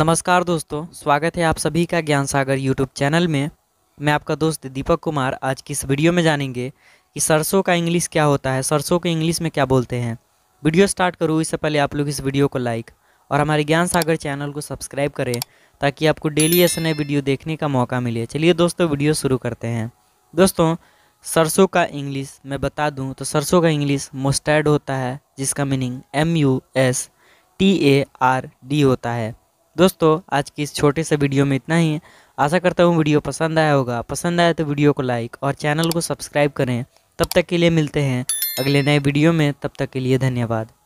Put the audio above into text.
नमस्कार दोस्तों स्वागत है आप सभी का ज्ञान सागर यूट्यूब चैनल में मैं आपका दोस्त दीपक कुमार आज की इस वीडियो में जानेंगे कि सरसों का इंग्लिश क्या होता है सरसों को इंग्लिश में क्या बोलते हैं वीडियो स्टार्ट करूँ इससे पहले आप लोग इस वीडियो को लाइक और हमारे ज्ञान सागर चैनल को सब्सक्राइब करें ताकि आपको डेली ऐसे नए वीडियो देखने का मौका मिले चलिए दोस्तों वीडियो शुरू करते हैं दोस्तों सरसों का इंग्लिश मैं बता दूं तो सरसों का इंग्लिश मोस्टैड होता है जिसका meaning M U S T A R D होता है दोस्तों आज की इस छोटे से वीडियो में इतना ही आशा करता हूँ वीडियो पसंद आया होगा पसंद आया तो वीडियो को लाइक और चैनल को सब्सक्राइब करें तब तक के लिए मिलते हैं अगले नए वीडियो में तब तक के लिए धन्यवाद